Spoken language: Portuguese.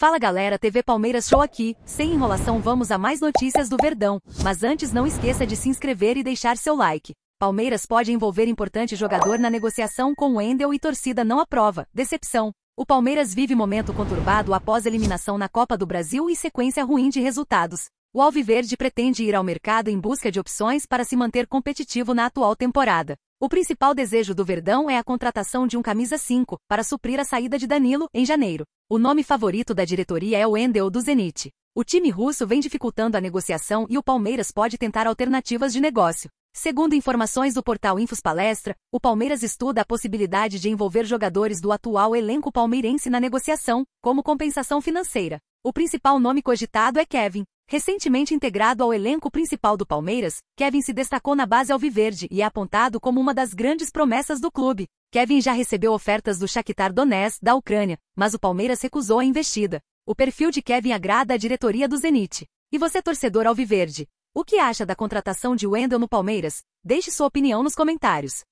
Fala galera, TV Palmeiras Show aqui. Sem enrolação, vamos a mais notícias do Verdão. Mas antes, não esqueça de se inscrever e deixar seu like. Palmeiras pode envolver importante jogador na negociação com Wendel e torcida não aprova. Decepção. O Palmeiras vive momento conturbado após eliminação na Copa do Brasil e sequência ruim de resultados. O Alviverde pretende ir ao mercado em busca de opções para se manter competitivo na atual temporada. O principal desejo do Verdão é a contratação de um camisa 5 para suprir a saída de Danilo em janeiro. O nome favorito da diretoria é o Endel do Zenit. O time russo vem dificultando a negociação e o Palmeiras pode tentar alternativas de negócio. Segundo informações do portal Infos Palestra, o Palmeiras estuda a possibilidade de envolver jogadores do atual elenco palmeirense na negociação, como compensação financeira. O principal nome cogitado é Kevin, Recentemente integrado ao elenco principal do Palmeiras, Kevin se destacou na base alviverde e é apontado como uma das grandes promessas do clube. Kevin já recebeu ofertas do Shakhtar Donetsk da Ucrânia, mas o Palmeiras recusou a investida. O perfil de Kevin agrada a diretoria do Zenit. E você torcedor alviverde, o que acha da contratação de Wendel no Palmeiras? Deixe sua opinião nos comentários.